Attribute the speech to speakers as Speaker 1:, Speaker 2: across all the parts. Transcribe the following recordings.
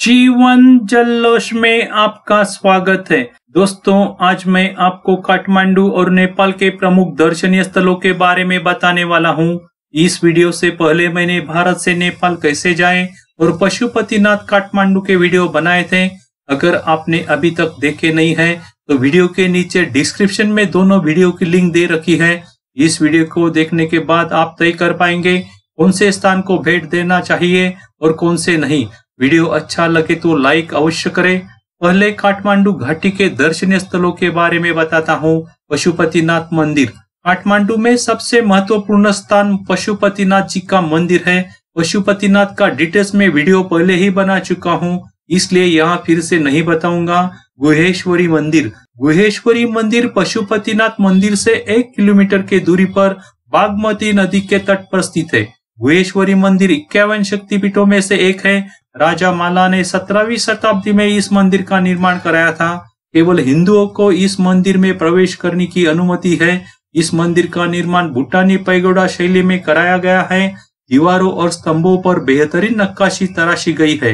Speaker 1: जीवन जल्लोश में आपका स्वागत है दोस्तों आज मैं आपको काठमांडू और नेपाल के प्रमुख दर्शनीय स्थलों के बारे में बताने वाला हूं। इस वीडियो से पहले मैंने भारत से नेपाल कैसे जाएं और पशुपतिनाथ काठमांडू के वीडियो बनाए थे अगर आपने अभी तक देखे नहीं है तो वीडियो के नीचे डिस्क्रिप्शन में दोनों वीडियो की लिंक दे रखी है इस वीडियो को देखने के बाद आप तय कर पाएंगे कौन से स्थान को भेंट देना चाहिए और कौन से नहीं वीडियो अच्छा लगे तो लाइक अवश्य करें पहले काठमांडू घाटी के दर्शनीय स्थलों के बारे में बताता हूँ पशुपतिनाथ मंदिर काठमांडू में सबसे महत्वपूर्ण स्थान पशुपतिनाथ जी का मंदिर है पशुपतिनाथ का डिटेल्स में वीडियो पहले ही बना चुका हूँ इसलिए यहाँ फिर से नहीं बताऊंगा गुहेश्वरी मंदिर गुहेश्वरी मंदिर पशुपतिनाथ मंदिर से एक किलोमीटर के दूरी पर बागमती नदी के तट पर स्थित है गुहेश्वरी मंदिर इक्यावन शक्तिपीठों में से एक है राजा माला ने सत्रहवीं शताब्दी में इस मंदिर का निर्माण कराया था केवल हिंदुओं को इस मंदिर में प्रवेश करने की अनुमति है इस मंदिर का निर्माण भूटानी पैगोडा शैली में कराया गया है दीवारों और स्तंभों पर बेहतरीन नक्काशी तराशी गई है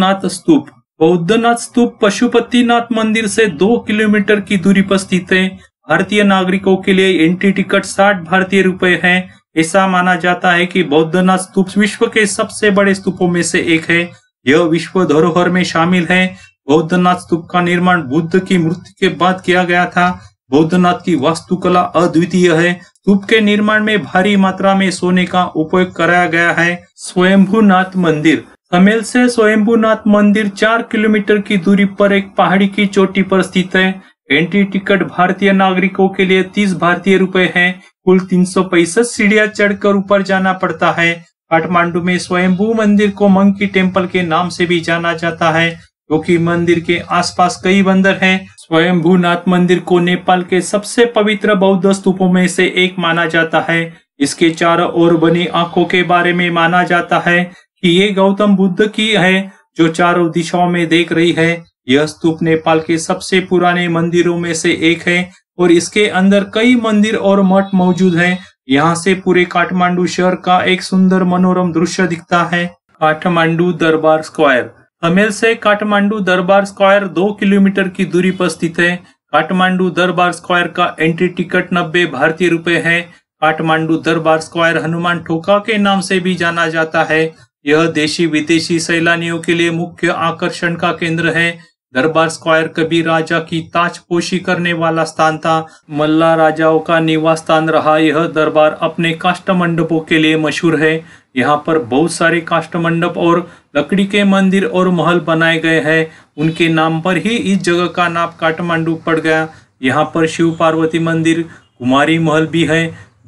Speaker 1: नाथ स्तूप बौद्धनाथ स्तूप पशुपतिनाथ मंदिर से दो किलोमीटर की दूरी पर स्थित है भारतीय नागरिकों के लिए एंट्री टिकट साठ भारतीय रुपए है ऐसा माना जाता है कि बौद्धनाथ स्तूप विश्व के सबसे बड़े स्तूपों में से एक है यह विश्व धरोहर में शामिल है बौद्धनाथ स्तूप का निर्माण बुद्ध की मृत्यु के बाद किया गया था बौद्धनाथ की वास्तुकला अद्वितीय है स्तूप के निर्माण में भारी मात्रा में सोने का उपयोग कराया गया है स्वयंभूनाथ मंदिर समेल से स्वयंभूनाथ मंदिर चार किलोमीटर की दूरी पर एक पहाड़ी की चोटी पर स्थित है एंट्री टिकट भारतीय नागरिकों के लिए तीस भारतीय रुपए है कुल तीन सौ पैंसठ सीढ़िया चढ़कर ऊपर जाना पड़ता है काठमांडू में स्वयंभू मंदिर को मंकी टेम्पल के नाम से भी जाना जाता है क्योंकि तो मंदिर के आसपास कई बंदर हैं स्वयंभू नाथ मंदिर को नेपाल के सबसे पवित्र बौद्ध स्तूपों में से एक माना जाता है इसके चारों ओर बनी आंखों के बारे में माना जाता है कि ये गौतम बुद्ध की है जो चारों दिशाओं में देख रही है यह स्तूप नेपाल के सबसे पुराने मंदिरों में से एक है और इसके अंदर कई मंदिर और मठ मौजूद हैं। यहाँ से पूरे काठमांडू शहर का एक सुंदर मनोरम दृश्य दिखता है काठमांडू दरबार स्क्वायर हमेल से काठमांडू दरबार स्क्वायर दो किलोमीटर की दूरी पर स्थित है काठमांडू दरबार स्क्वायर का एंट्री टिकट नब्बे भारतीय रुपए है काठमांडू दरबार स्क्वायर हनुमान ठोका के नाम से भी जाना जाता है यह देशी विदेशी सैलानियों के लिए मुख्य आकर्षण का केंद्र है दरबार स्क्वायर कभी राजा की ताजपोशी करने वाला स्थान था मल्ला राजाओं का निवास स्थान रहा यह दरबार अपने काष्ट मंडपों के लिए मशहूर है यहाँ पर बहुत सारे काष्ट मंडप और लकड़ी के मंदिर और महल बनाए गए हैं उनके नाम पर ही इस जगह का नाम काठमांडू पड़ गया यहाँ पर शिव पार्वती मंदिर कुमारी महल भी है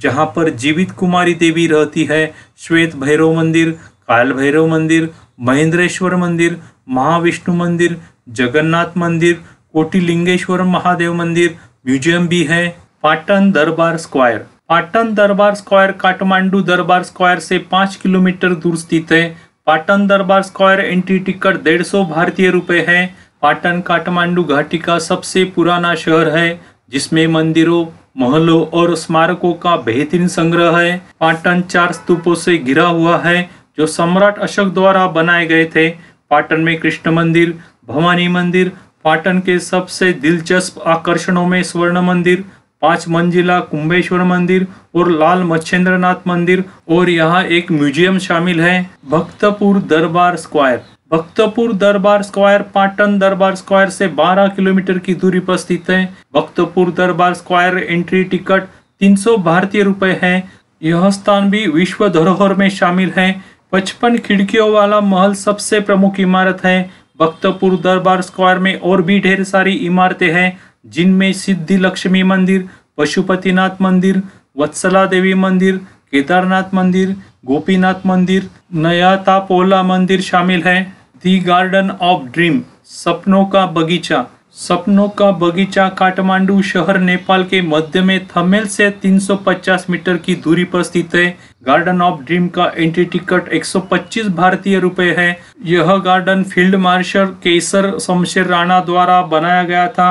Speaker 1: जहाँ पर जीवित कुमारी देवी रहती है श्वेत भैरव मंदिर काल भैरव मंदिर महेंद्रेश्वर मंदिर महाविष्णु मंदिर जगन्नाथ मंदिर कोटिलिंगेश्वर महादेव मंदिर म्यूजियम भी है पाटन दरबार स्क्वायर पाटन दरबार स्क्वायर काठमांडू दरबार स्क्वायर से पांच किलोमीटर दूर स्थित है पाटन दरबार स्क्वायर एंट्री टिकट डेढ़ सौ भारतीय रुपए है पाटन काठमांडू घाटी का सबसे पुराना शहर है जिसमें मंदिरों महलों और स्मारकों का बेहतरीन संग्रह है पाटन चार स्तूपों से घिरा हुआ है जो सम्राट अशोक द्वारा बनाए गए थे पाटन में कृष्ण मंदिर भवानी मंदिर पाटन के सबसे दिलचस्प आकर्षणों में स्वर्ण मंदिर पांच मंजिला कुंभेश्वर मंदिर और लाल मच्छेन्द्र मंदिर और यहाँ एक म्यूजियम शामिल है भक्तपुर दरबार स्क्वायर भक्तपुर दरबार स्क्वायर पाटन दरबार स्क्वायर से 12 किलोमीटर की दूरी पर स्थित है भक्तपुर दरबार स्क्वायर एंट्री टिकट 300 भारतीय रुपए है यह स्थान भी विश्व धरोहर में शामिल है पचपन खिड़कियों वाला महल सबसे प्रमुख इमारत है भक्तपुर दरबार स्क्वायर में और भी ढेर सारी इमारतें हैं जिनमें सिद्धि लक्ष्मी मंदिर पशुपतिनाथ मंदिर वत्सला देवी मंदिर केदारनाथ मंदिर गोपीनाथ मंदिर नयातापोला मंदिर शामिल है दी गार्डन ऑफ ड्रीम सपनों का बगीचा सपनों का बगीचा काठमांडू शहर नेपाल के मध्य में थमेल से 350 मीटर की दूरी पर स्थित है गार्डन ऑफ ड्रीम का एंट्री टिकट 125 भारतीय रुपए है यह garden field marshal Kaiser Shamsher Rana द्वारा बनाया गया था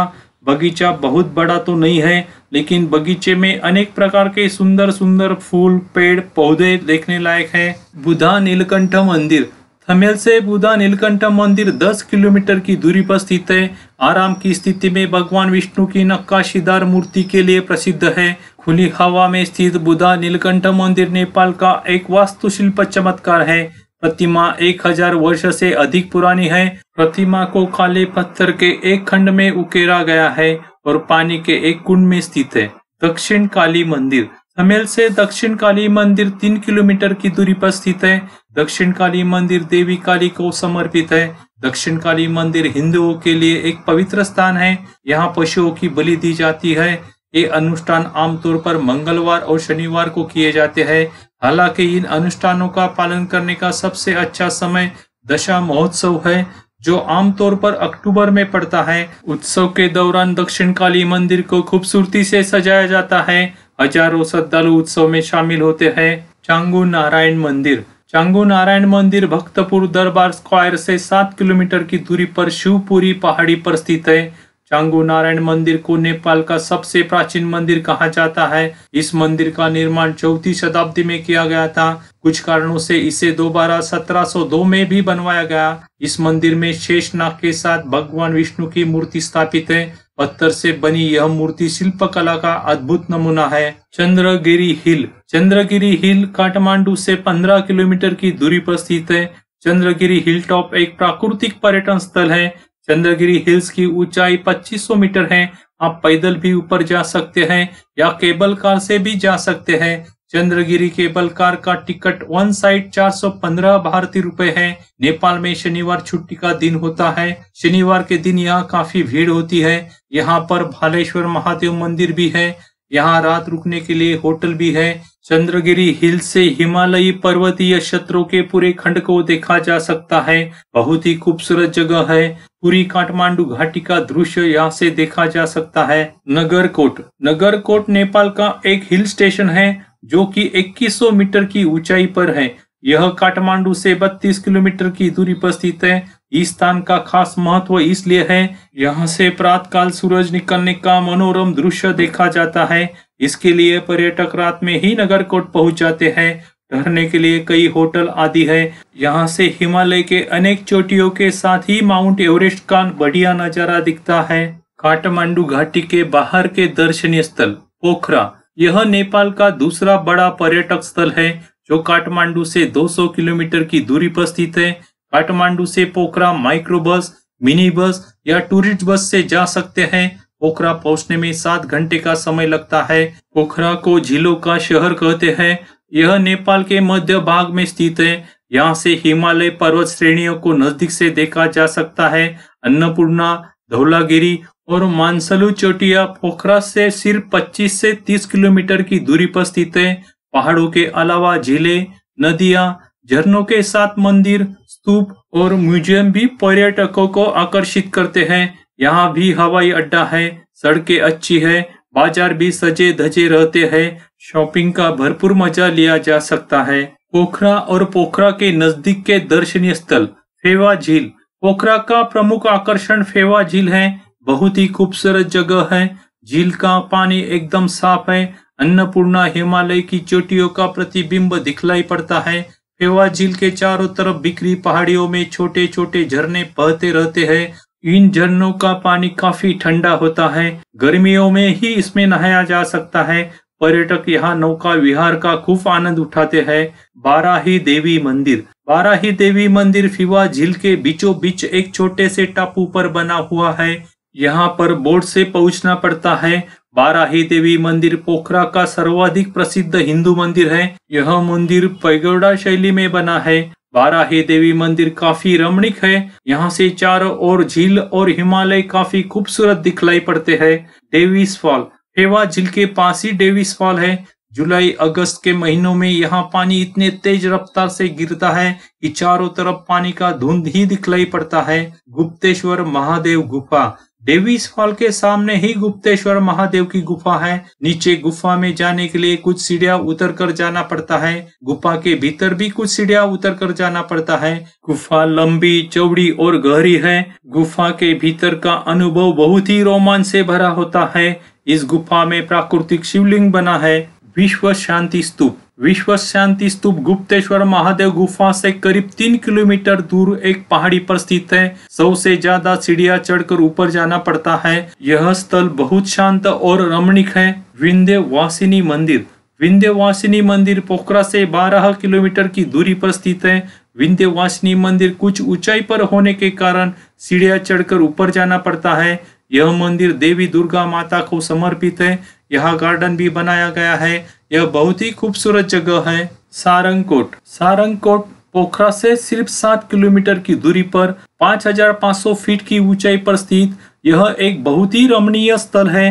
Speaker 1: बगीचा बहुत बड़ा तो नहीं है लेकिन बगीचे में अनेक प्रकार के सुंदर सुंदर फूल पेड़ पौधे देखने लायक है बुधा नीलकंठ मंदिर थमेल से बुधा नीलकंठ मंदिर 10 किलोमीटर की दूरी पर स्थित है आराम की स्थिति में भगवान विष्णु की नक्काशीदार मूर्ति के लिए प्रसिद्ध है खुली हवा में स्थित बुधा नीलकंठ मंदिर नेपाल का एक वास्तुशिल्प चमत्कार है प्रतिमा 1000 वर्ष से अधिक पुरानी है प्रतिमा को काले पत्थर के एक खंड में उकेरा गया है और पानी के एक कुंड में स्थित है दक्षिण काली मंदिर थमेल से दक्षिण काली मंदिर तीन किलोमीटर की दूरी पर स्थित है दक्षिण काली मंदिर देवी काली को समर्पित है दक्षिण काली मंदिर हिंदुओं के लिए एक पवित्र स्थान है यहाँ पशुओं की बलि दी जाती है ये अनुष्ठान आमतौर पर मंगलवार और शनिवार को किए जाते हैं हालांकि इन अनुष्ठानों का पालन करने का सबसे अच्छा समय दशा महोत्सव है जो आमतौर पर अक्टूबर में पड़ता है उत्सव के दौरान दक्षिण काली मंदिर को खूबसूरती से सजाया जाता है हजारों श्रद्धालु उत्सव में शामिल होते हैं चांगू नारायण मंदिर चांगू नारायण मंदिर भक्तपुर दरबार स्क्वायर से सात किलोमीटर की दूरी पर शिवपुरी पहाड़ी पर स्थित है चांगू नारायण मंदिर को नेपाल का सबसे प्राचीन मंदिर कहा जाता है इस मंदिर का निर्माण चौथी शताब्दी में किया गया था कुछ कारणों से इसे दोबारा 1702 में भी बनवाया गया इस मंदिर में शेषनाग के साथ भगवान विष्णु की मूर्ति स्थापित है पत्थर से बनी यह मूर्ति शिल्प कला का अद्भुत नमूना है चंद्रगिरी हिल चंद्रगिरी हिल काठमांडू से 15 किलोमीटर की दूरी पर स्थित है चंद्रगिरी हिल टॉप एक प्राकृतिक पर्यटन स्थल है चंद्रगिरी हिल्स की ऊंचाई 2500 मीटर है आप पैदल भी ऊपर जा सकते हैं या केबल कार से भी जा सकते हैं चंद्रगिरी केबल कार का टिकट वन साइड 415 भारतीय रुपए है नेपाल में शनिवार छुट्टी का दिन होता है शनिवार के दिन यहाँ काफी भीड़ होती है यहाँ पर भालेश्वर महादेव मंदिर भी है यहाँ रात रुकने के लिए होटल भी है चंद्रगिरी हिल से हिमालयी पर्वतीय क्षेत्रों के पूरे खंड को देखा जा सकता है बहुत ही खूबसूरत जगह है पूरी काठमांडू घाटी का दृश्य यहाँ से देखा जा सकता है नगरकोट नगरकोट नेपाल का एक हिल स्टेशन है जो कि 2100 मीटर की ऊंचाई पर है यह काठमांडू से 32 किलोमीटर की दूरी पर स्थित है इस स्थान का खास महत्व इसलिए है यहाँ से प्रात काल सूरज निकलने का मनोरम दृश्य देखा जाता है इसके लिए पर्यटक रात में ही कोट पहुंच जाते हैं ठहरने के लिए कई होटल आदि है यहाँ से हिमालय के अनेक चोटियों के साथ ही माउंट एवरेस्ट का बढ़िया नजारा दिखता है काठमांडू घाटी के बाहर के दर्शनीय स्थल पोखरा यह नेपाल का दूसरा बड़ा पर्यटक स्थल है जो काठमांडू से 200 किलोमीटर की दूरी पर स्थित है काठमांडू से पोखरा माइक्रो बस मिनी बस या टूरिस्ट बस से जा सकते हैं पोखरा पहुंचने में सात घंटे का समय लगता है पोखरा को झीलों का शहर कहते हैं यह नेपाल के मध्य भाग में स्थित है यहाँ से हिमालय पर्वत श्रेणियों को नजदीक से देखा जा सकता है अन्नपूर्णा धौलागिरी और मानसलू चोटिया पोखरा से सिर्फ 25 से 30 किलोमीटर की दूरी पर स्थित है पहाड़ों के अलावा झीले नदियां झरनों के साथ मंदिर स्तूप और म्यूजियम भी पर्यटकों को आकर्षित करते हैं यहाँ भी हवाई अड्डा है सड़कें अच्छी है बाजार भी सजे धजे रहते हैं शॉपिंग का भरपूर मजा लिया जा सकता है पोखरा और पोखरा के नजदीक के दर्शनीय स्थल फेवा झील पोखरा का प्रमुख आकर्षण फेवा झील है बहुत ही खूबसूरत जगह है झील का पानी एकदम साफ है अन्नपूर्णा हिमालय की चोटियों का प्रतिबिंब दिखलाई पड़ता है फेवा झील के चारों तरफ बिखरी पहाड़ियों में छोटे छोटे झरने बहते रहते हैं इन झरनों का पानी काफी ठंडा होता है गर्मियों में ही इसमें नहाया जा सकता है पर्यटक यहाँ नौका विहार का खूब आनंद उठाते हैं बाराही देवी मंदिर बाराही देवी मंदिर फिवा झील के बीचों बीच एक छोटे से टापू पर बना हुआ है यहाँ पर बोट से पहुंचना पड़ता है बाराही देवी मंदिर पोखरा का सर्वाधिक प्रसिद्ध हिंदू मंदिर है यह मंदिर पैगोडा शैली में बना है बाराही देवी मंदिर काफी रमणीक है यहाँ से चारों ओर झील और हिमालय काफी खूबसूरत दिखलाई पड़ते हैं डेविस फॉल फेवा झील के पास ही डेविस फॉल है जुलाई अगस्त के महीनों में यहाँ पानी इतने तेज रफ्तार से गिरता है कि चारों तरफ पानी का धुंध ही दिखलाई पड़ता है गुप्तेश्वर महादेव गुफा डेविस हॉल के सामने ही गुप्तेश्वर महादेव की गुफा है नीचे गुफा में जाने के लिए कुछ सीढ़िया उतर कर जाना पड़ता है गुफा के भीतर भी कुछ सीढ़िया उतर कर जाना पड़ता है गुफा लंबी चौड़ी और गहरी है गुफा के भीतर का अनुभव बहुत ही रोमांच से भरा होता है इस गुफा में प्राकृतिक शिवलिंग बना है विश्व शांति स्तूप विश्व शांति स्तूप गुप्तेश्वर महादेव गुफा से करीब तीन किलोमीटर दूर एक पहाड़ी पर स्थित है सौ से ज्यादा सीढ़िया चढ़कर ऊपर जाना पड़ता है यह स्थल बहुत शांत और रमणीक है विंध्य वासिनी मंदिर विंध्यवासिनी मंदिर पोखरा से 12 किलोमीटर की दूरी पर स्थित है विंध्यवासिनी मंदिर कुछ ऊंचाई पर होने के कारण सीढ़िया चढ़कर ऊपर जाना पड़ता है यह मंदिर देवी दुर्गा माता को समर्पित है यहाँ गार्डन भी बनाया गया है यह बहुत ही खूबसूरत जगह है सारंगकोट सारंगकोट पोखरा से सिर्फ सात किलोमीटर की दूरी पर 5,500 फीट की ऊंचाई पर स्थित यह एक बहुत ही रमणीय स्थल है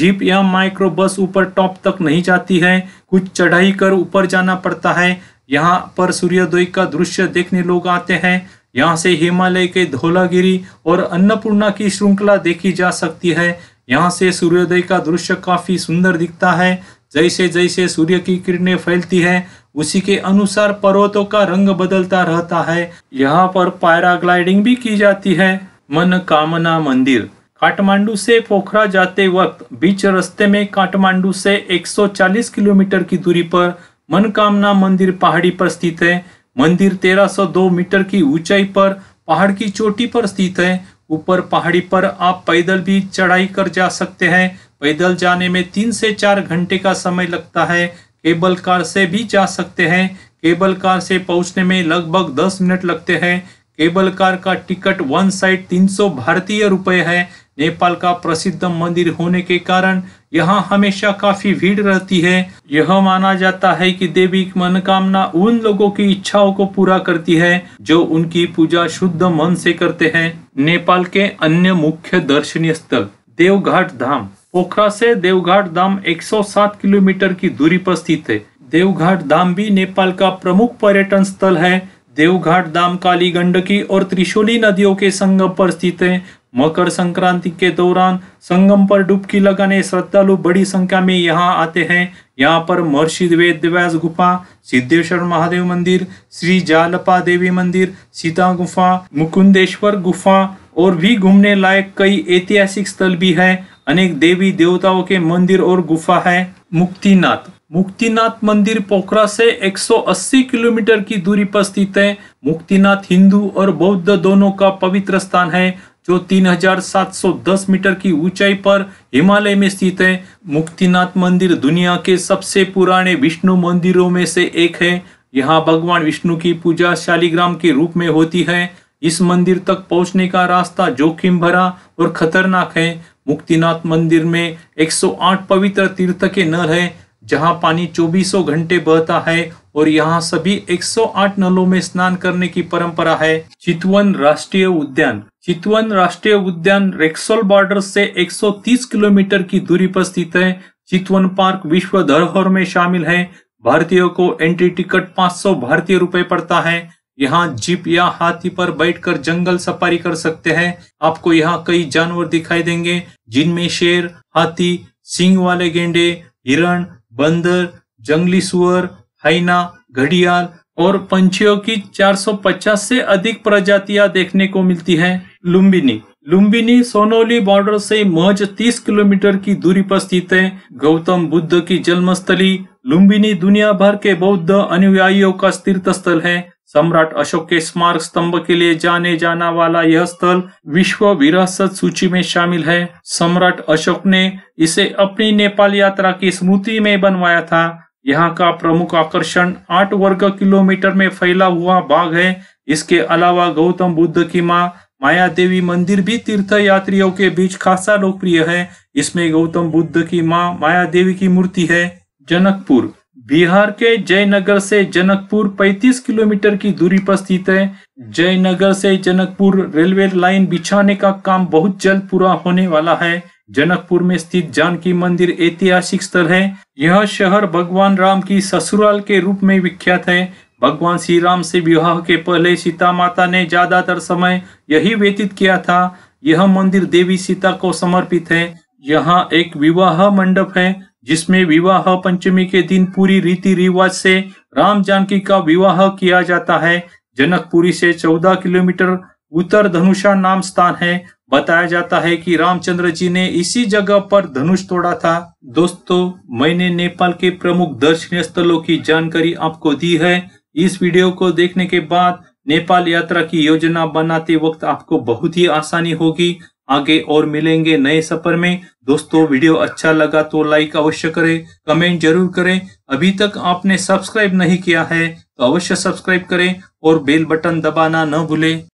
Speaker 1: जीप या माइक्रो बस ऊपर टॉप तक नहीं जाती है कुछ चढ़ाई कर ऊपर जाना पड़ता है यहाँ पर सूर्योदय का दृश्य देखने लोग आते हैं यहाँ से हिमालय के धोलागिरी और अन्नपूर्णा की श्रृंखला देखी जा सकती है यहाँ से सूर्योदय का दृश्य काफी सुंदर दिखता है जैसे जैसे सूर्य की किरणें फैलती है उसी के अनुसार पर्वतों का रंग बदलता रहता है यहाँ पर पैराग्लाइडिंग भी की जाती है मन कामना मंदिर काठमांडू से पोखरा जाते वक्त बीच रस्ते में काठमांडू से 140 किलोमीटर की दूरी पर मनकामना मंदिर पहाड़ी पर स्थित है मंदिर 1302 मीटर की ऊंचाई पर पहाड़ की चोटी पर स्थित है ऊपर पहाड़ी पर आप पैदल भी चढ़ाई कर जा सकते हैं पैदल जाने में तीन से चार घंटे का समय लगता है केबल कार से भी जा सकते हैं केबल कार से पहुंचने में लगभग दस मिनट लगते हैं केबल कार का टिकट वन साइड तीन सौ भारतीय रुपए है नेपाल का प्रसिद्ध मंदिर होने के कारण यहाँ हमेशा काफी भीड़ रहती है यह माना जाता है कि देवी की मनोकामना उन लोगों की इच्छाओं को पूरा करती है जो उनकी पूजा शुद्ध मन से करते हैं नेपाल के अन्य मुख्य दर्शनीय स्थल देवघाट धाम पोखरा से देवघाट धाम 107 किलोमीटर की दूरी पर स्थित है देवघाट धाम भी नेपाल का प्रमुख पर्यटन स्थल है देवघाट धाम काली गंडकी और त्रिशूली नदियों के संगम पर स्थित है मकर संक्रांति के दौरान संगम पर डुबकी लगाने श्रद्धालु बड़ी संख्या में यहाँ आते हैं यहाँ पर महर्षि वेद व्यास गुफा सिद्धेश्वर महादेव मंदिर श्री जालपा देवी मंदिर सीता गुफा मुकुंदेश्वर गुफा और भी घूमने लायक कई ऐतिहासिक स्थल भी है अनेक देवी देवताओं के मंदिर और गुफा है मुक्तिनाथ मुक्तिनाथ मंदिर पोखरा से 180 किलोमीटर की दूरी पर स्थित है मुक्तिनाथ हिंदू और बौद्ध दोनों का पवित्र स्थान है जो 3,710 मीटर की ऊंचाई पर हिमालय में स्थित है मुक्तिनाथ मंदिर दुनिया के सबसे पुराने विष्णु मंदिरों में से एक है यहाँ भगवान विष्णु की पूजा शालिग्राम के रूप में होती है इस मंदिर तक पहुंचने का रास्ता जोखिम भरा और खतरनाक है मुक्तिनाथ मंदिर में 108 पवित्र तीर्थ के नल है जहां पानी चौबीसों घंटे बहता है और यहां सभी 108 नलों में स्नान करने की परंपरा है चितवन राष्ट्रीय उद्यान चितवन राष्ट्रीय उद्यान रेक्सोल बॉर्डर से 130 किलोमीटर की दूरी पर स्थित है चितवन पार्क विश्व धरोहर में शामिल है भारतीयों को एंट्री टिकट 500 भारतीय रुपए पड़ता है यहाँ जीप या हाथी पर बैठकर जंगल सफारी कर सकते हैं आपको यहाँ कई जानवर दिखाई देंगे जिनमें शेर हाथी सिंह वाले गेंडे हिरण बंदर जंगली सुअर हाइना घड़ियाल और पंछियों की 450 से अधिक प्रजातियां देखने को मिलती हैं लुम्बिनी लुम्बिनी सोनौली बॉर्डर से मज 30 किलोमीटर की दूरी पर स्थित है गौतम बुद्ध की जन्मस्थली लुम्बिनी दुनिया भर के बौद्ध अनुयायियों का तीर्थ स्थल है सम्राट अशोक के स्मारक स्तंभ के लिए जाने जाना वाला यह स्थल विश्व विरासत सूची में शामिल है सम्राट अशोक ने इसे अपनी नेपाल यात्रा की स्मृति में बनवाया था यहाँ का प्रमुख आकर्षण आठ वर्ग किलोमीटर में फैला हुआ बाघ है इसके अलावा गौतम बुद्ध की माँ माया देवी मंदिर भी तीर्थ यात्रियों के बीच खासा लोकप्रिय है इसमें गौतम बुद्ध की माँ माया देवी की मूर्ति है जनकपुर बिहार के जयनगर से जनकपुर 35 किलोमीटर की दूरी पर स्थित है जयनगर से जनकपुर रेलवे लाइन बिछाने का काम बहुत जल्द पूरा होने वाला है जनकपुर में स्थित जानकी मंदिर ऐतिहासिक स्थल है यह शहर भगवान राम की ससुराल के रूप में विख्यात है भगवान श्री राम से विवाह के पहले सीता माता ने ज्यादातर समय यही व्यतीत किया था यह मंदिर देवी सीता को समर्पित है यहाँ एक विवाह मंडप है जिसमें विवाह पंचमी के दिन पूरी रीति रिवाज से राम जानकी का विवाह किया जाता है जनकपुरी से 14 किलोमीटर उत्तर धनुषा नाम स्थान है बताया जाता है कि रामचंद्र जी ने इसी जगह पर धनुष तोड़ा था दोस्तों मैंने नेपाल के प्रमुख दर्शनीय स्थलों की जानकारी आपको दी है इस वीडियो को देखने के बाद नेपाल यात्रा की योजना बनाते वक्त आपको बहुत ही आसानी होगी आगे और मिलेंगे नए सफर में दोस्तों वीडियो अच्छा लगा तो लाइक अवश्य करें कमेंट जरूर करें अभी तक आपने सब्सक्राइब नहीं किया है तो अवश्य सब्सक्राइब करें और बेल बटन दबाना न भूलें